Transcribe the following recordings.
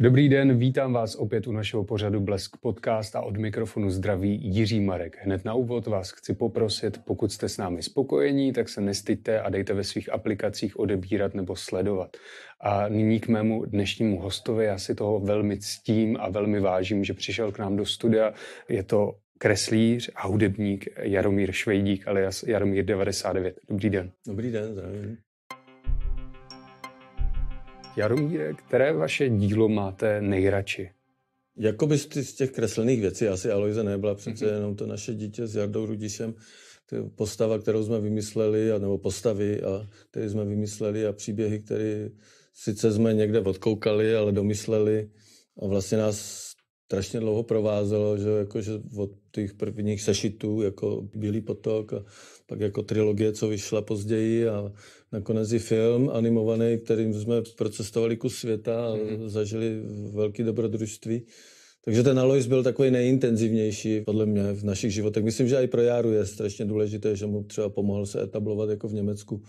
Dobrý den, vítám vás opět u našeho pořadu Blesk Podcast a od mikrofonu zdraví Jiří Marek. Hned na úvod vás chci poprosit, pokud jste s námi spokojení, tak se nestyďte a dejte ve svých aplikacích odebírat nebo sledovat. A nyní k mému dnešnímu hostovi, já si toho velmi ctím a velmi vážím, že přišel k nám do studia. Je to kreslíř a hudebník Jaromír Švejdík ale Jaromír 99. Dobrý den. Dobrý den, zdravím. Jaromíre, které vaše dílo máte nejradši? Jakoby z těch kreslených věcí, asi Aloise nebyla přece mm-hmm. jenom to naše dítě s Jardou Rudišem, postava, kterou jsme vymysleli, a, nebo postavy, a, které jsme vymysleli a příběhy, které sice jsme někde odkoukali, ale domysleli a vlastně nás strašně dlouho provázelo, že, jako, že od těch prvních sešitů, jako Bílý potok a pak jako trilogie, co vyšla později a nakonec i film animovaný, kterým jsme procestovali kus světa a mm-hmm. zažili velké dobrodružství. Takže ten Alois byl takový nejintenzivnější podle mě v našich životech. Myslím, že i pro Járu je strašně důležité, že mu třeba pomohl se etablovat jako v Německu.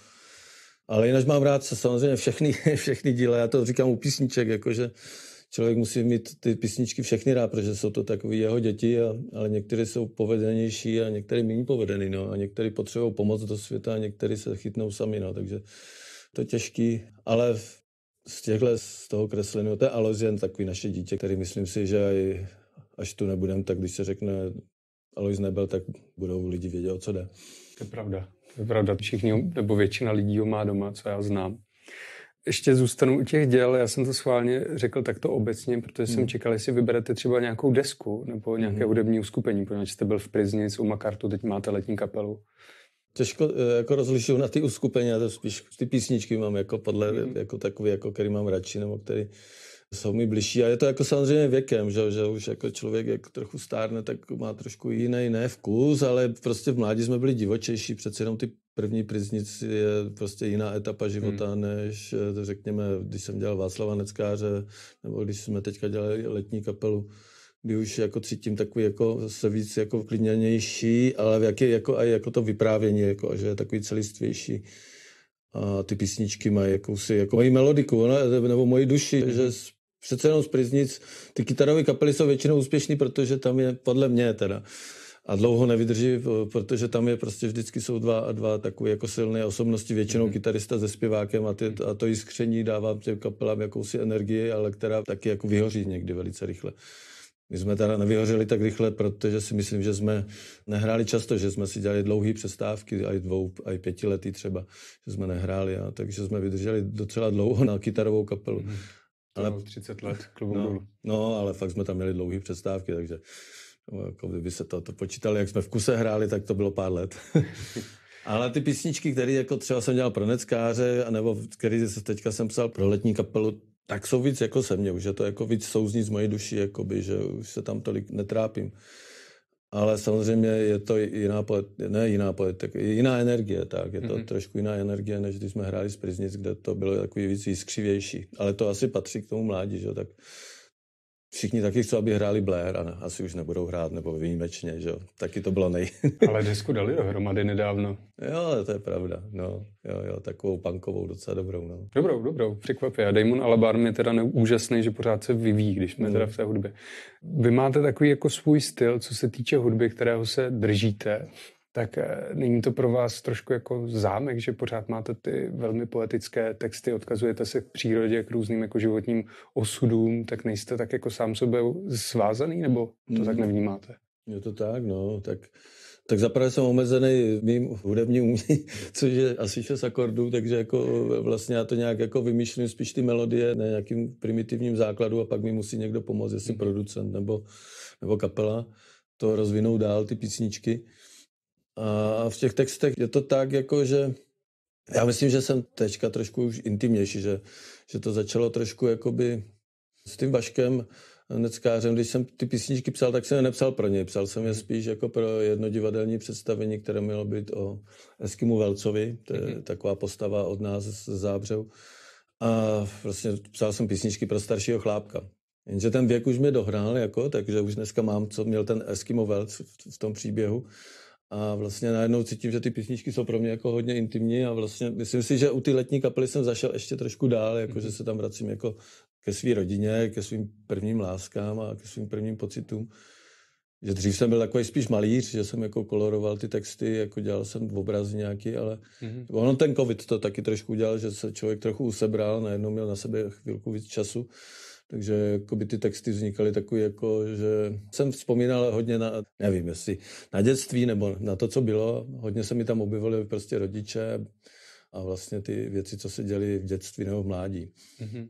Ale jinak mám rád samozřejmě všechny, všechny díly, já to říkám u písniček, jakože člověk musí mít ty písničky všechny rád, protože jsou to takové jeho děti, a, ale některé jsou povedenější a některé méně povedený, no, a některé potřebují pomoc do světa a některé se chytnou sami, no, takže to je těžký, ale z těchto, z toho kreslení, to je Alozian, takový naše dítě, který myslím si, že aj, až tu nebudem, tak když se řekne Alois nebyl, tak budou lidi vědět, o co jde. To je pravda. To je pravda. Všichni, nebo většina lidí ho má doma, co já znám ještě zůstanu u těch děl. Já jsem to schválně řekl takto obecně, protože mm. jsem hmm. čekal, jestli vyberete třeba nějakou desku nebo nějaké mm. hudební uskupení, protože jste byl v Priznic u Makartu, teď máte letní kapelu. Těžko eh, jako rozlišuju na ty uskupení, já to spíš ty písničky mám jako podle, mm. jako takový, jako který mám radši, nebo který jsou mi bližší a je to jako samozřejmě věkem, že, že už jako člověk jak trochu stárne, tak má trošku jiný ne vkus, ale prostě v mládí jsme byli divočejší, přece jenom ty první priznici je prostě jiná etapa života, hmm. než eh, řekněme, když jsem dělal Václava Neckáře, nebo když jsme teďka dělali letní kapelu, kdy už jako cítím takový jako se víc jako klidněnější, ale v jaké jako, a jako to vyprávění, jako, že je takový celistvější a ty písničky mají jakousi, jako mají melodiku, ne? nebo moji duši, mm-hmm. že přece jenom z Priznic, ty kytarové kapely jsou většinou úspěšný, protože tam je, podle mě teda, a dlouho nevydrží, protože tam je prostě vždycky jsou dva a dva takové jako silné osobnosti, většinou mm. kytarista se zpěvákem a, ty, a to jiskření dává těm kapelám jakousi energii, ale která taky jako vyhoří někdy velice rychle. My jsme teda nevyhořeli tak rychle, protože si myslím, že jsme nehráli často, že jsme si dělali dlouhé přestávky, i dvou, i lety třeba, že jsme nehráli, a takže jsme vydrželi docela dlouho na kytarovou kapelu. Mm ale 30 let klubu no, no, ale fakt jsme tam měli dlouhé přestávky, takže no, jako kdyby se to, to počítali, jak jsme v kuse hráli, tak to bylo pár let. ale ty písničky, které jako třeba jsem dělal pro neckáře, nebo který se teďka jsem psal pro letní kapelu, tak jsou víc jako se mně, už je to jako víc souzní z mojí duši, jakoby, že už se tam tolik netrápím ale samozřejmě je to jiná, ne jiná politika, jiná energie, tak. Je to mm-hmm. trošku jiná energie, než když jsme hráli z Priznic, kde to bylo takový víc výskřivější. Ale to asi patří k tomu mládí, že tak Všichni taky chcou, aby hráli Blair a asi už nebudou hrát, nebo výjimečně, že jo. Taky to bylo nej... Ale desku dali dohromady nedávno. Jo, to je pravda, no. Jo, jo, takovou punkovou docela dobrou, no. Dobrou, dobrou, překvapí. A Damon Alabar je teda úžasný, že pořád se vyvíjí, když jsme no. teda v té hudbě. Vy máte takový jako svůj styl, co se týče hudby, kterého se držíte tak eh, není to pro vás trošku jako zámek, že pořád máte ty velmi poetické texty, odkazujete se k přírodě, k různým jako životním osudům, tak nejste tak jako sám sebe svázaný, nebo to tak mm. nevnímáte? Je to tak, no, tak, tak zaprvé jsem omezený mým hudebním umění, což je asi šest akordů, takže jako vlastně já to nějak jako vymýšlím spíš ty melodie na nějakým primitivním základu a pak mi musí někdo pomoct, jestli mm. producent nebo, nebo kapela, to rozvinou dál ty písničky. A v těch textech je to tak, jako že já myslím, že jsem teďka trošku už intimnější, že, že to začalo trošku jakoby s tím Vaškem Neckářem. Když jsem ty písničky psal, tak jsem je nepsal pro něj. Psal jsem je mhm. spíš jako pro jedno divadelní představení, které mělo být o Eskimu Velcovi. To je mhm. taková postava od nás z Zábřehu. A vlastně psal jsem písničky pro staršího chlápka. Jenže ten věk už mě dohrál, jako, takže už dneska mám, co měl ten Eskimo Velc v, v tom příběhu. A vlastně najednou cítím, že ty písničky jsou pro mě jako hodně intimní a vlastně myslím si, že u ty letní kapely jsem zašel ještě trošku dál, jako že mhm. se tam vracím jako ke své rodině, ke svým prvním láskám a ke svým prvním pocitům. Že dřív jsem byl takový spíš malíř, že jsem jako koloroval ty texty, jako dělal jsem obraz nějaký, ale mm-hmm. ono ten covid to taky trošku udělal, že se člověk trochu usebral, najednou měl na sebe chvilku víc času. Takže jakoby ty texty vznikaly takový, jako, že jsem vzpomínal hodně na, nevím, jestli na dětství nebo na to, co bylo. Hodně se mi tam objevily prostě rodiče a vlastně ty věci, co se děly v dětství nebo v mládí. Mm-hmm.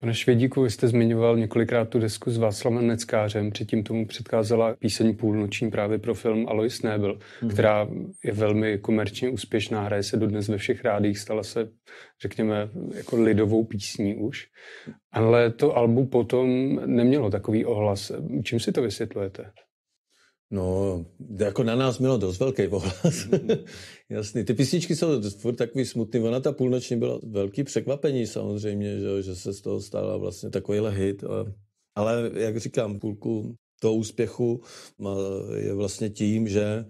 Pane Švědíku, vy jste zmiňoval několikrát tu desku s Václavem Neckářem, předtím tomu předkázala píseň Půlnoční právě pro film Alois Nebel, hmm. která je velmi komerčně úspěšná, hraje se dodnes ve všech rádích, stala se, řekněme, jako lidovou písní už. Ale to albu potom nemělo takový ohlas. Čím si to vysvětlujete? No, jako na nás mělo dost velký ohlas. Mhm. Jasný, ty písničky jsou furt takový smutný. Ona ta půlnoční byla velký překvapení samozřejmě, že, že se z toho stala vlastně takovýhle hit. Ale, ale jak říkám, půlku toho úspěchu je vlastně tím, že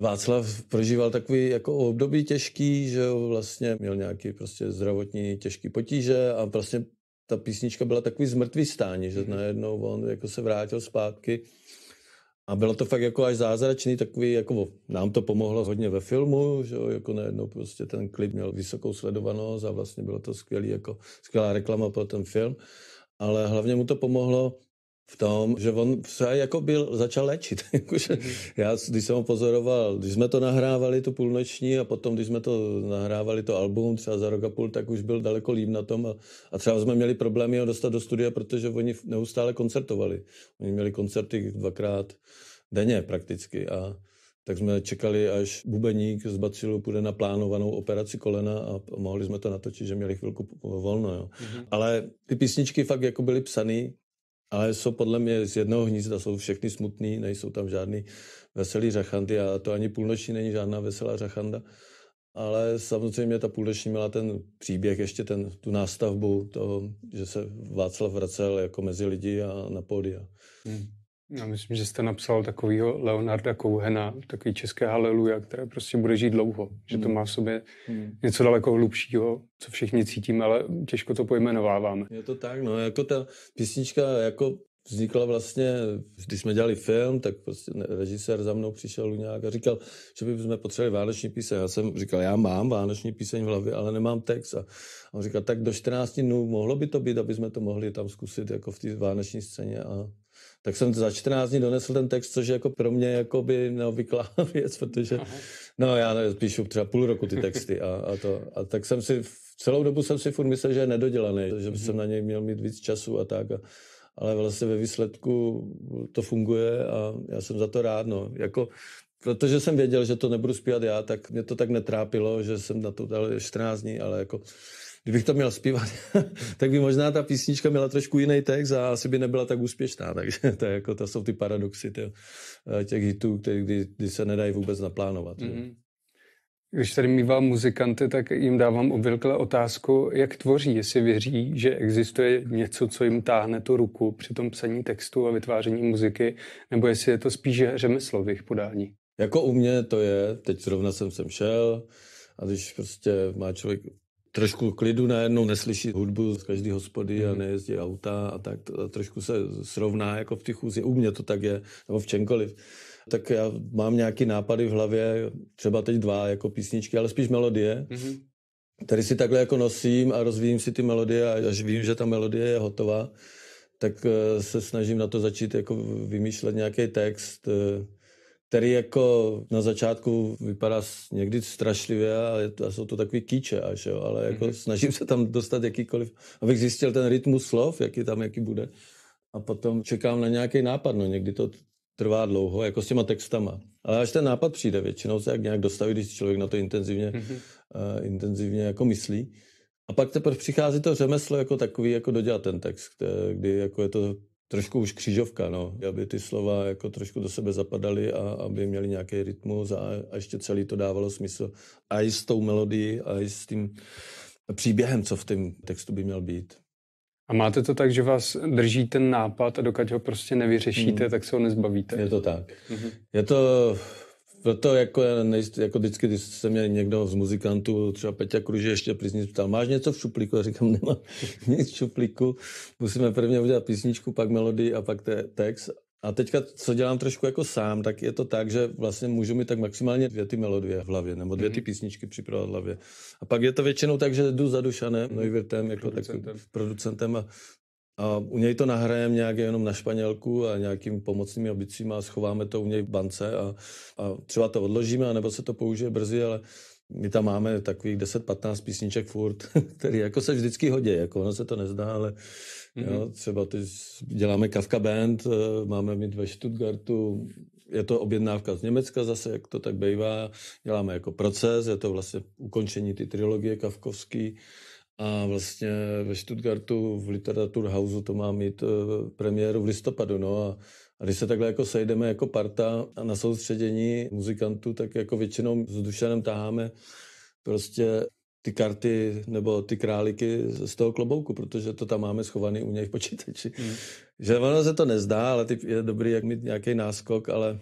Václav prožíval takový jako období těžký, že vlastně měl nějaký prostě zdravotní těžký potíže a vlastně ta písnička byla takový zmrtvý stání, že mhm. najednou on jako se vrátil zpátky a bylo to fakt jako až zázračný, takový, jako nám to pomohlo hodně ve filmu, že jo, jako najednou prostě ten klip měl vysokou sledovanost a vlastně bylo to skvělý, jako skvělá reklama pro ten film, ale hlavně mu to pomohlo v tom, že on se jako byl, začal léčit. Mhm. Já, když jsem ho pozoroval, když jsme to nahrávali, tu půlnoční, a potom, když jsme to nahrávali, to album, třeba za rok a půl, tak už byl daleko líp na tom. A, a třeba jsme měli problémy ho dostat do studia, protože oni neustále koncertovali. Oni měli koncerty dvakrát denně prakticky. A, tak jsme čekali, až bubeník z bacilu půjde na plánovanou operaci kolena a mohli jsme to natočit, že měli chvilku volno. Jo. Mm-hmm. Ale ty písničky fakt jako byly psané ale jsou podle mě z jednoho hnízda, jsou všechny smutný, nejsou tam žádný veselý řachandy a to ani půlnoční není žádná veselá řachanda. Ale samozřejmě ta půlnoční měla ten příběh, ještě ten, tu nástavbu toho, že se Václav vracel jako mezi lidi a na pódia. Hmm. Já myslím, že jste napsal takového Leonarda Kouhena, takový české haleluja, které prostě bude žít dlouho, že to hmm. má v sobě hmm. něco daleko hlubšího, co všichni cítíme, ale těžko to pojmenováváme. Je to tak, no, jako ta písnička, jako vznikla vlastně, když jsme dělali film, tak prostě režisér za mnou přišel nějak a říkal, že bychom potřebovali vánoční píseň. Já jsem říkal, já mám vánoční píseň v hlavě, ale nemám text. A on říkal, tak do 14 dnů mohlo by to být, aby jsme to mohli tam zkusit jako v té vánoční scéně. A tak jsem za 14 dní donesl ten text, což je jako pro mě jako by neobvyklá věc, protože no já píšu třeba půl roku ty texty a, a to. A tak jsem si, celou dobu jsem si furt myslel, že je nedodělaný, že mm jsem na něj měl mít víc času a tak. A, ale vlastně ve výsledku to funguje a já jsem za to rád. No. Jako, protože jsem věděl, že to nebudu zpívat já, tak mě to tak netrápilo, že jsem na to dal 14 dní, ale jako kdybych to měl zpívat, tak by možná ta písnička měla trošku jiný text a asi by nebyla tak úspěšná. Takže to, je jako, to jsou ty paradoxy tě, eh, těch hitů, který, kdy, kdy se nedají vůbec naplánovat. Mm-hmm. Když tady mývám muzikanty, tak jim dávám obvykle otázku, jak tvoří, jestli věří, že existuje něco, co jim táhne tu ruku při tom psaní textu a vytváření muziky, nebo jestli je to spíše řemeslo v jejich podání. Jako u mě to je, teď zrovna jsem sem šel a když prostě má člověk trošku klidu najednou neslyší hudbu z každé hospody mm. a mhm. nejezdí auta a tak a trošku se srovná jako v těch úzích. U mě to tak je, nebo v čemkoliv. Tak já mám nějaký nápady v hlavě, třeba teď dva jako písničky, ale spíš melodie. Mm-hmm. Tady si takhle jako nosím a rozvíjím si ty melodie a až vím, že ta melodie je hotová, tak eh, se snažím na to začít jako vymýšlet nějaký text, eh, který jako na začátku vypadá někdy strašlivě a, je, a jsou to takový kýče až, jo, ale jako mm-hmm. snažím se tam dostat jakýkoliv, abych zjistil ten rytmus slov, jaký tam, jaký bude. A potom čekám na nějaký nápad, no někdy to trvá dlouho, jako s těma textama. Ale až ten nápad přijde, většinou se jak nějak dostaví, když člověk na to intenzivně, mm-hmm. uh, intenzivně jako myslí. A pak teprve přichází to řemeslo jako takový, jako dodělat ten text, eh, kdy jako je to trošku už křižovka, no, aby ty slova jako trošku do sebe zapadaly a aby měly nějaký rytmus a, a ještě celý to dávalo smysl. A i s tou melodií, a i s tím příběhem, co v tom textu by měl být. A máte to tak, že vás drží ten nápad a dokud ho prostě nevyřešíte, hmm. tak se ho nezbavíte? Je to tak. Mm-hmm. Je to proto no jako, jako vždycky, když se mě někdo z muzikantů, třeba Peťa Kruži, ještě priznic ptal, máš něco v šuplíku? Já říkám, nemám nic v šuplíku, musíme prvně udělat písničku, pak melodii a pak te, text. A teďka, co dělám trošku jako sám, tak je to tak, že vlastně můžu mít tak maximálně dvě ty melodie v hlavě, nebo dvě ty mhm. písničky připravovat v hlavě. A pak je to většinou tak, že jdu za Dušanem, mm jako producentem. Tak, producentem a a u něj to nahrajeme nějak jenom na španělku a nějakým pomocnými obicím a schováme to u něj v bance a, a třeba to odložíme, nebo se to použije brzy, ale my tam máme takových 10-15 písniček furt, který jako se vždycky hodí, jako ono se to nezdá, ale mm-hmm. jo, mhm. třeba ty děláme Kafka Band, eh, máme mít ve Stuttgartu, je to objednávka z Německa zase, jak to tak bývá, děláme jako proces, je to vlastně ukončení ty trilogie kavkovský, a vlastně ve Stuttgartu v Literaturhausu to má mít eh, premiéru v listopadu. No a, a když se takhle jako sejdeme jako parta a na soustředění muzikantů, tak jako většinou s Dušanem taháme prostě ty karty nebo ty králiky z toho klobouku, protože to tam máme schovaný u něj v počítači. Mm. Že ono se to nezdá, ale ty je dobrý, jak mít nějaký náskok, ale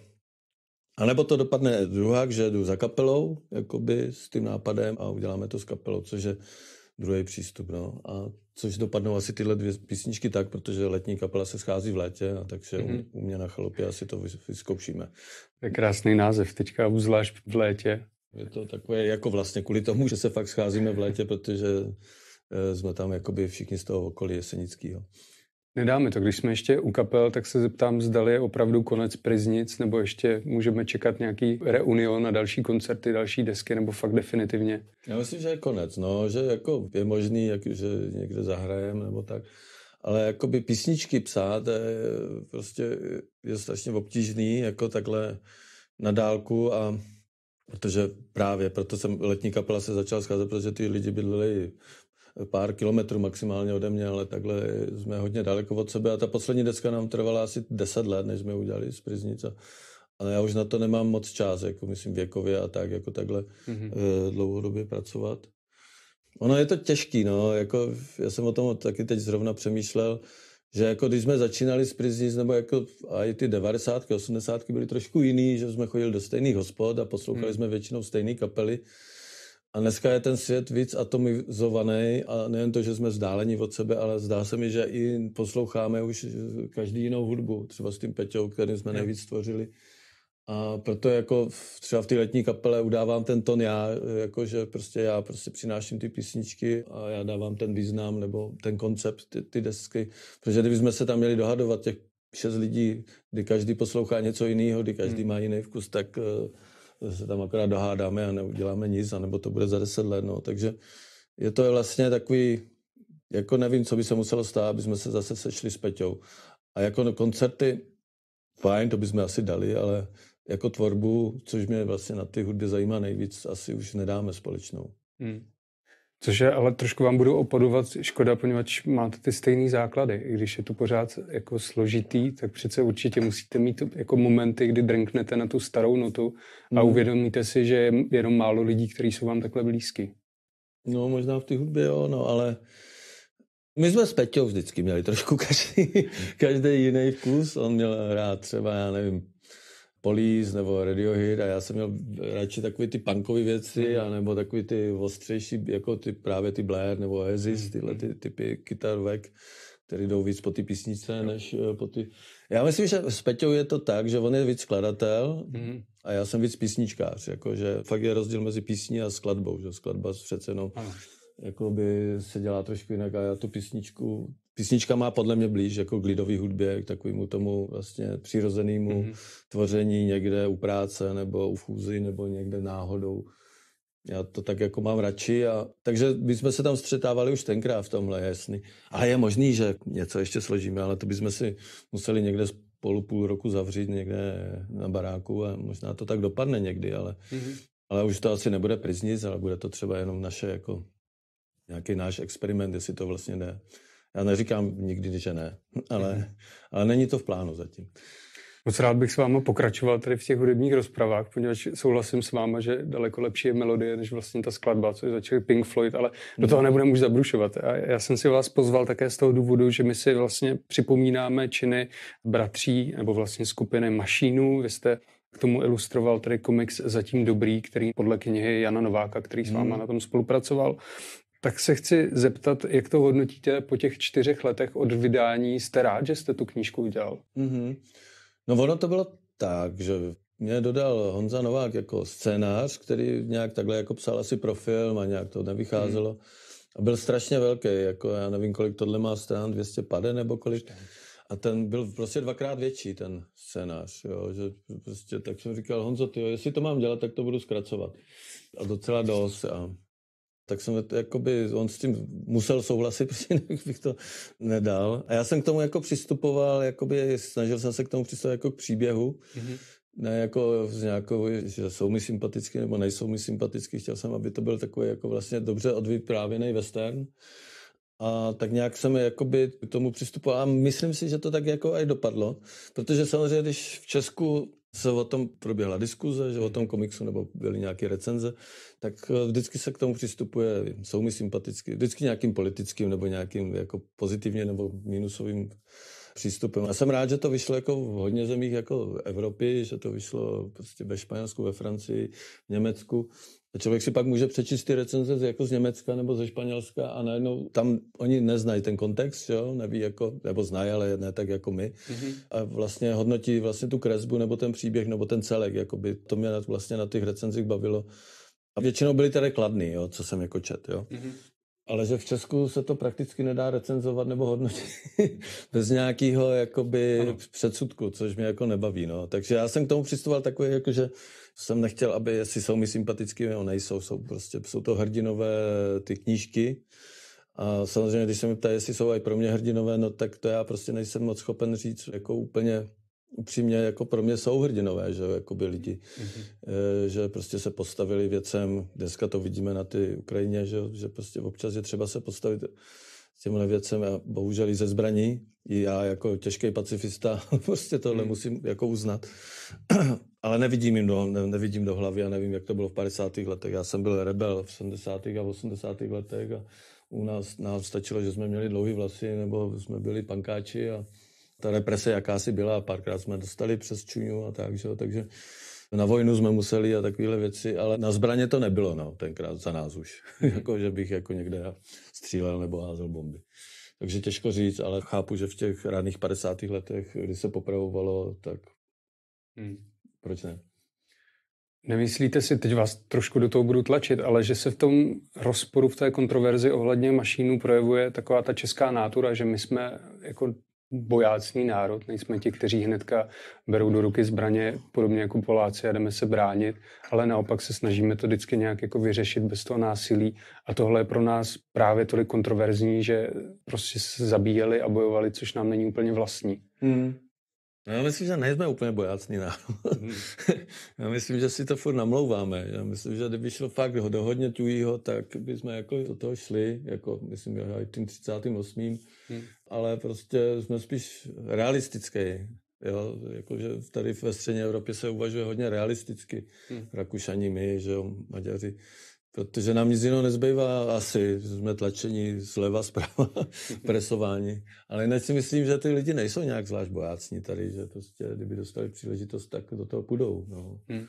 a nebo to dopadne druhá, že jdu za kapelou, jakoby s tím nápadem a uděláme to s kapelou, což je druhý přístup. No. A což dopadnou asi tyhle dvě písničky tak, protože letní kapela se schází v létě, a takže mm-hmm. u mě na chalupě asi to vyzkoušíme. Je krásný název teďka, obzvlášť v létě. Je to takové jako vlastně kvůli tomu, že se fakt scházíme v létě, protože eh, jsme tam jakoby všichni z toho okolí jesenického. Nedáme to. Když jsme ještě u kapel, tak se zeptám, zda je opravdu konec priznic, nebo ještě můžeme čekat nějaký reunion na další koncerty, další desky, nebo fakt definitivně? Já myslím, že je konec, no, že jako je možný, jak, že někde zahrajeme nebo tak. Ale jakoby písničky psát je, eh, prostě je strašně obtížný, jako takhle na dálku a protože právě proto jsem letní kapela se začal scházet, protože ty lidi bydleli pár kilometrů maximálně ode mě, ale takhle jsme hodně daleko od sebe a ta poslední deska nám trvala asi 10 let, než jsme udělali z Priznice. Ale já už na to nemám moc čas, jako myslím věkově a tak, jako takhle mm-hmm. dlouhodobě pracovat. Ono je to těžký, no, jako já jsem o tom taky teď zrovna přemýšlel, že jako když jsme začínali s Priznic, nebo jako a i ty 90. 80. byly trošku jiný, že jsme chodili do stejných hospod a poslouchali mm. jsme většinou stejné kapely, a dneska je ten svět víc atomizovaný a nejen to, že jsme vzdáleni od sebe, ale zdá se mi, že i posloucháme už každý jinou hudbu, třeba s tím Peťou, který jsme nejvíc stvořili. A proto jako v, třeba v té letní kapele udávám ten ton já, jako že prostě já prostě přináším ty písničky a já dávám ten význam nebo ten koncept, ty, ty desky. Protože kdybychom se tam měli dohadovat těch šest lidí, kdy každý poslouchá něco jiného, kdy každý hmm. má jiný vkus, tak eh, se tam akorát dohádáme a neuděláme nic, anebo to bude za deset let. No. Takže je to vlastně takový, jako nevím, co by se muselo stát, aby jsme se zase sešli s Peťou. A jako no, koncerty, fajn, to bychom asi dali, ale jako tvorbu, což mě vlastně na ty hudbě zajímá nejvíc, asi už nedáme společnou. Hmm. Což je, ale trošku vám budu opodovat škoda, poněvadž máte ty stejné základy. I když je to pořád jako složitý, tak přece určitě musíte mít jako momenty, kdy drnknete na tu starou notu a hmm. uvědomíte si, že je jenom málo lidí, kteří jsou vám takhle blízky. No, možná v té hudbě, jo, no, ale my jsme s Peťou vždycky měli trošku každý, každý jiný vkus. On měl rád třeba, já nevím, Police nebo Radiohead a já jsem měl radši takové ty punkové věci mhm. a nebo takové ty ostřejší, jako ty právě ty Blair nebo Oasis, mhm. tyhle ty mhm. typy kytarovek, které jdou víc po ty písnice, než eh, po ty... Já myslím, že s Peťou je to tak, že on je víc skladatel mm. a já jsem víc písničkář, jakože fakt je rozdíl mezi písní a skladbou, že skladba přece jenom jakoby se dělá trošku jinak a já tu písničku písnička má podle mě blíž jako k lidový hudbě, k takovému tomu vlastně přirozenému mm-hmm. tvoření někde u práce nebo u chůzy nebo někde náhodou. Já to tak jako mám radši. A, takže jsme se tam střetávali už tenkrát v tomhle, jasný. A je možný, že něco ještě složíme, ale to bychom si museli někde spolu půl roku zavřít někde na baráku a možná to tak dopadne někdy, ale, mm-hmm. ale už to asi nebude priznit, ale bude to třeba jenom naše jako nějaký náš experiment, jestli to vlastně jde. Já neříkám nikdy, že ne, ale, ale není to v plánu zatím. Moc rád bych s váma pokračoval tady v těch hudebních rozpravách, poněvadž souhlasím s váma, že daleko lepší je melodie, než vlastně ta skladba, co je začal Pink Floyd, ale do toho mhm. nebudeme už zabrušovat. A já jsem si vás pozval také z toho důvodu, že my si vlastně připomínáme činy bratří nebo vlastně skupiny mašínů. Vy jste k tomu ilustroval tady komiks Zatím dobrý, který podle knihy Jana Nováka, který s váma mhm. na tom spolupracoval. Tak se chci zeptat, jak to hodnotíte po těch čtyřech letech od vydání? Jste rád, že jste tu knížku udělal? Mm-hmm. No ono to bylo tak, že mě dodal Honza Novák jako scénář, který nějak takhle jako psal asi pro film a nějak to nevycházelo. Mm. A byl strašně velký, jako já nevím, kolik tohle má stran, pade nebo kolik. A ten byl prostě dvakrát větší, ten scénář, jo, že prostě, tak jsem říkal, Honzo, ty, jestli to mám dělat, tak to budu zkracovat. A docela dost. A tak jsem jakoby, on s tím musel souhlasit, protože jinak bych to nedal. A já jsem k tomu jako přistupoval, jakoby, snažil jsem se k tomu přistupovat jako k příběhu, mm-hmm. ne jako z nějakou, že jsou mi sympatický nebo nejsou mi sympatický, chtěl jsem, aby to byl takový jako vlastně dobře odvyprávěný western. A tak nějak jsem jakoby k tomu přistupoval a myslím si, že to tak jako i dopadlo, protože samozřejmě, když v Česku se o tom proběhla diskuze, že o tom komiksu nebo byly nějaké recenze, tak eh, vždycky se k tomu přistupuje mi sympaticky, vždycky nějakým politickým nebo nějakým jako pozitivně nebo minusovým přístupem. A jsem rád, že to vyšlo jako v hodně zemích jako v Evropy, že to vyšlo prostě ve Španělsku, ve Francii, v Německu a člověk si pak může přečíst ty recenze jako z Německa nebo ze Španělska a najednou tam oni neznají ten kontext, jo, neví jako, nebo znají, ale ne tak jako my. Mm-hmm. A vlastně hodnotí vlastně tu kresbu nebo ten příběh nebo ten celek, jakoby. To mě vlastně na těch recenzích bavilo. A většinou byly tady kladný, jo, co jsem jako čet, jo. Mm-hmm ale že v Česku se to prakticky nedá recenzovat nebo hodnotit bez nějakého jakoby ano. předsudku, což mě jako nebaví. No. Takže já jsem k tomu přistupoval takový, jako že jsem nechtěl, aby jestli jsou mi sympatický, nebo nejsou, jsou prostě, jsou to hrdinové ty knížky. A samozřejmě, když se mi ptá, jestli jsou i pro mě hrdinové, no tak to já prostě nejsem moc schopen říct jako úplně upřímně jako pro mě jsou hrdinové, že jako by lidi, mm-hmm. Eh, že prostě se postavili věcem, dneska to vidíme na ty Ukrajině, že, že prostě občas je třeba se postavit těmhle věcem a bohužel i ze zbraní, i já jako těžký pacifista prostě tohle mm. musím jako uznat, ale nevidím jim do, ne, nevidím do hlavy a nevím, jak to bylo v 50. letech, já jsem byl rebel v 70. a 80. letech a u nás nám stačilo, že jsme měli dlouhé vlasy nebo jsme byli pankáči a ta represe jakási byla, párkrát jsme dostali přes čuňu a tak, že? takže na vojnu jsme museli a takovéhle věci, ale na zbraně to nebylo, no, tenkrát za nás už, hmm. jako, že bych jako někde střílel nebo házel bomby. Takže těžko říct, ale chápu, že v těch ranných 50. letech, kdy se popravovalo, tak hmm. proč ne? Nemyslíte si, teď vás trošku do toho budu tlačit, ale že se v tom rozporu, v té kontroverzi ohledně mašínů projevuje taková ta česká nátura, že my jsme jako bojácný národ, nejsme ti, kteří hnedka berou do ruky zbraně, podobně jako Poláci a jdeme se bránit, ale naopak se snažíme to vždycky nějak jako vyřešit bez toho násilí a tohle je pro nás právě tolik kontroverzní, že prostě se zabíjeli a bojovali, což nám není úplně vlastní. Hmm. No, já myslím, že nejsme úplně bojácný národ. Hmm. Já myslím, že si to furt namlouváme. Já myslím, že kdyby šlo fakt do hodně tujího, tak bychom jako do toho šli, jako myslím, že i tím 38. Hmm ale prostě jsme spíš realistický. Jo, jakože tady ve střední Evropě se uvažuje hodně realisticky. Hmm. Rakušani my, že jo, Maďaři. Protože nám nic jiného nezbývá asi. Jsme tlačení zleva, zprava, presování. Ale jinak si myslím, že ty lidi nejsou nějak zvlášť bojácní tady, že prostě, kdyby dostali příležitost, tak do toho půjdou. No. Hmm.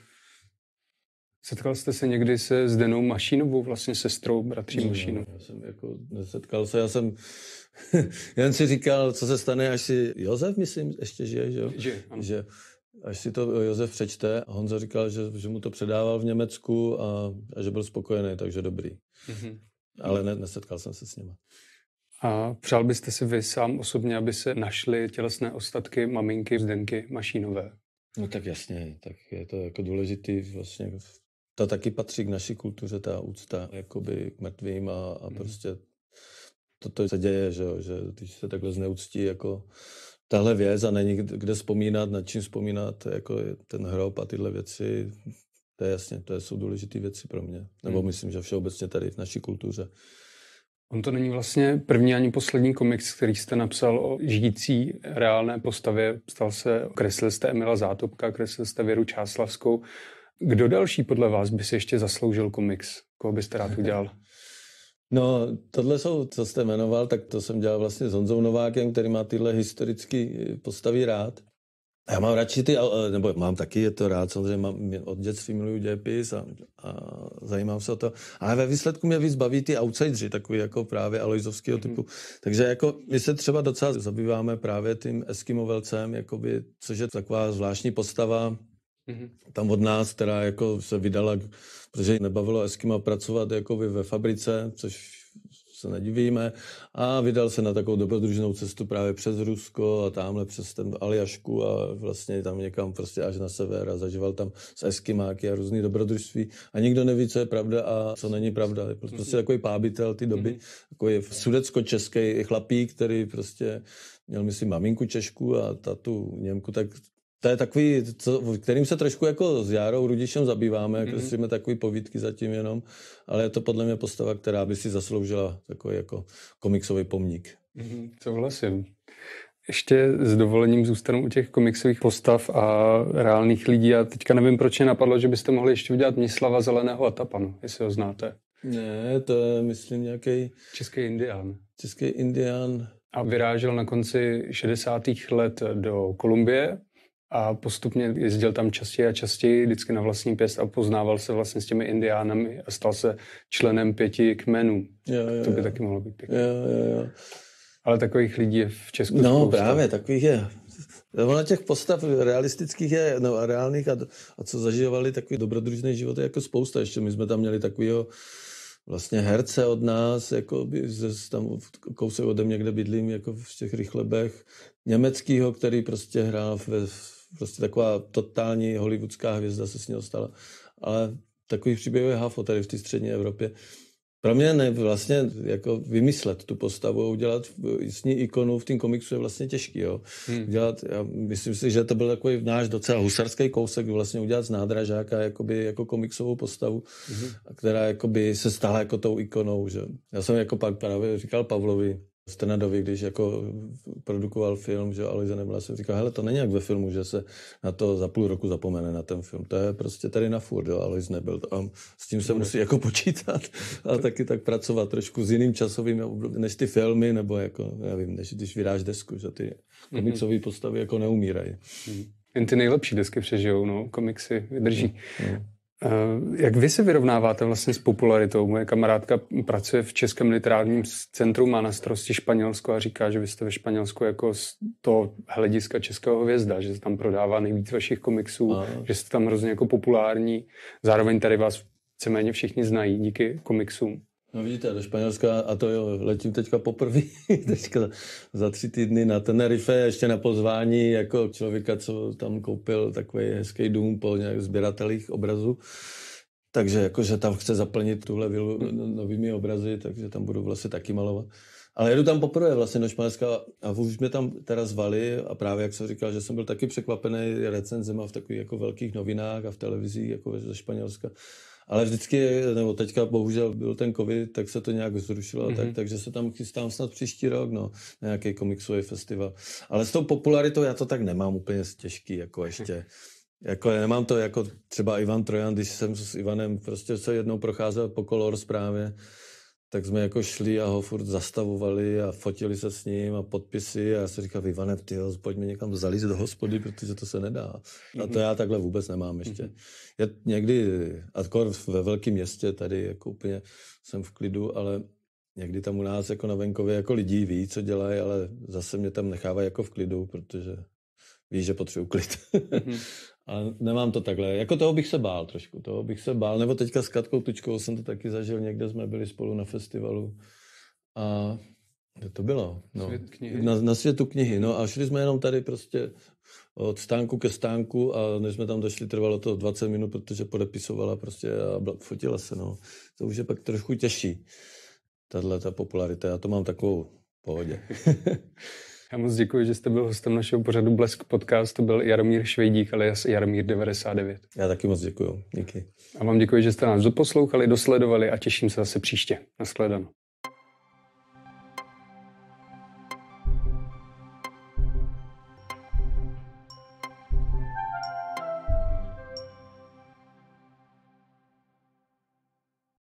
Setkal jste se někdy se Zdenou Mašinovou, vlastně sestrou bratří no, Mašinu? Já jsem jako nesetkal se, já jsem jen si říkal, co se stane, až si Josef, myslím, ještě žije, že jo? Žije, ano. Že, až si to Josef přečte, a Honza říkal, že, že mu to předával v Německu a, a že byl spokojený, takže dobrý. Mm-hmm. Ale ne, nesetkal jsem se s nima. A přál byste si vy sám osobně, aby se našly tělesné ostatky maminky Zdenky Mašinové? No tak jasně, tak je to jako důležitý vlastně v ta taky patří k naší kultuře, ta úcta jakoby k mrtvým a, a mm. prostě toto se děje, že, že když se takhle zneuctí jako tahle věc a není kde vzpomínat, nad čím vzpomínat, jako ten hrob a tyhle věci, to je jasně, to jsou důležité věci pro mě. Nebo mm. myslím, že všeobecně tady v naší kultuře. On to není vlastně první ani poslední komiks, který jste napsal o žijící reálné postavě. Stal se, kreslil jste Emila Zátopka, kreslil jste Věru Čáslavskou. Kdo další podle vás by si ještě zasloužil komiks? Koho byste rád udělal? No, tohle jsou, co jste jmenoval, tak to jsem dělal vlastně s Honzou Novákem, který má tyhle historické eh, postavy rád. Já mám radši ty, eh, nebo mám taky, je to rád, samozřejmě mám, od dětství miluju dějepis a, a zajímám se o to. Ale ve výsledku mě víc baví ty outsidři, takový jako právě alojzovského typu. Mm-hmm. Takže jako my se třeba docela zabýváme právě tím Eskimovelcem, jakoby, což je taková zvláštní postava, Mm-hmm. tam od nás, která jako se vydala, protože nebavilo Eskima pracovat jako ve fabrice, což se nedivíme, a vydal se na takovou dobrodružnou cestu právě přes Rusko a tamhle přes ten Aljašku a vlastně tam někam prostě až na sever a zažíval tam s Eskimáky a různý dobrodružství a nikdo neví, co je pravda a co není pravda. Je prostě mm-hmm. takový pábitel ty doby, mm-hmm. takový sudecko-český chlapík, který prostě měl, myslím, maminku Češku a tatu Němku, tak to je takový, co, kterým se trošku jako s Járou Rudišem zabýváme, mm-hmm. jako takový povídky zatím jenom, ale je to podle mě postava, která by si zasloužila takový jako komiksový pomník. Mm-hmm, souhlasím. Ještě s dovolením zůstanu u těch komiksových postav a reálných lidí a teďka nevím, proč mě napadlo, že byste mohli ještě udělat Mislava Zeleného a Tapanu, jestli ho znáte. Ne, to je, myslím, nějaký Český indián. Český indián. A vyrážel na konci 60. let do Kolumbie a postupně jezdil tam častěji a častěji, vždycky na vlastní pěst a poznával se vlastně s těmi indiánami a stal se členem pěti kmenů. Jo, jo, to by jo. taky mohlo být pěkné. Jo, jo, jo. Ale takových lidí je v Česku No spousta. právě, takových je. Ono těch postav realistických je, no a reálných a, a co zažívali takový dobrodružný život je jako spousta. Ještě my jsme tam měli takového vlastně herce od nás, jako z, tam kousek ode mě, kde bydlím, jako v těch rychlebech, německýho, který prostě hrál ve prostě taková totální hollywoodská hvězda se s ní stala. Ale takových příběhů je hafo tady v té střední Evropě. Pro mě ne, vlastně jako vymyslet tu postavu a udělat s ní ikonu v tom komiksu je vlastně těžký. Jo. Hmm. Dělat, já myslím si, že to byl takový náš docela husarský kousek, vlastně udělat z nádražáka jakoby, jako komiksovou postavu, hmm. která jakoby se stala jako tou ikonou. Že. Já jsem jako pak právě říkal Pavlovi, Strnadovi, když jako produkoval film, že Aloise nebyla, jsem říkal, hele, to není jak ve filmu, že se na to za půl roku zapomene na ten film. To je prostě tady na furt, jo, Alois nebyl. A s tím se musí jako počítat a taky tak pracovat trošku s jiným časovým než ty filmy, nebo jako, nevím, než když vydáš desku, že ty mhm. komiksové mm-hmm. postavy jako neumírají. Mm-hmm. Jen ty nejlepší desky přežijou, no, komiksy vydrží. Mm-hmm. Eh, jak vy se vyrovnáváte vlastně s popularitou? Moje kamarádka pracuje v Českém literárním centru, má na starosti Španělsko a říká, že vy jste ve Španělsku jako z toho hlediska českého hvězda, že se tam prodává nejvíc vašich komiksů, a. že jste tam hrozně jako populární. Zároveň tady vás víceméně všichni znají díky komiksům. No vidíte, do Španělska, a to jo, letím teďka poprvé, teďka za tři týdny na Tenerife, ještě na pozvání jako člověka, co tam koupil takový hezký dům po nějak sběratelích obrazů. Takže jakože tam chce zaplnit tuhle vilu novými obrazy, takže tam budu vlastně taky malovat. Ale jedu tam poprvé vlastně do Španělska a už mě tam teda zvali a právě, jak jsem říkal, že jsem byl taky překvapený recenzema v takových jako velkých novinách a v televizi jako ze Španělska. Ale vždycky, nebo teďka bohužel byl ten covid, tak se to nějak zrušilo, mm-hmm. tak, mhm. takže se tam chystám snad příští rok, no, na nějaký komiksový festival. Ale s tou popularitou já to tak nemám úplně těžký, jako ještě. Jako nemám to jako třeba Ivan Trojan, když jsem s Ivanem prostě se jednou procházel po kolor zprávě, tak jsme jako šli a ho furt zastavovali a fotili se s ním a podpisy a já jsem říkal, Ivane, ty pojďme někam zalít do hospody, protože to se nedá. A to mhm. já takhle vůbec nemám ještě. Mm-hmm. Já někdy, akor ve velkém městě tady jako úplně jsem v klidu, ale někdy tam u nás jako na venkově jako lidí ví, co dělají, ale zase mě tam nechávají jako v klidu, protože ví, že potřebuji klid. Mm-hmm. A nemám to takhle. Jako toho bych se bál trošku, toho bych se bál. Nebo teďka s Katkou Tučkou jsem to taky zažil, někde jsme byli spolu na festivalu. A kde to bylo? No. Svět knihy. Na, na světu knihy. No a šli jsme jenom tady prostě od stánku ke stánku a než jsme tam došli, trvalo to 20 minut, protože podepisovala prostě a fotila se. No. To už je pak trošku těžší, tahle ta popularita. Já to mám takovou pohodě. Já moc děkuji, že jste byl hostem našeho pořadu Blesk podcast. To byl Jaromír Švejdík, alias Jaromír 99. Já taky moc děkuji. Díky. A vám děkuji, že jste nás doposlouchali, dosledovali a těším se zase příště. Nashledanou.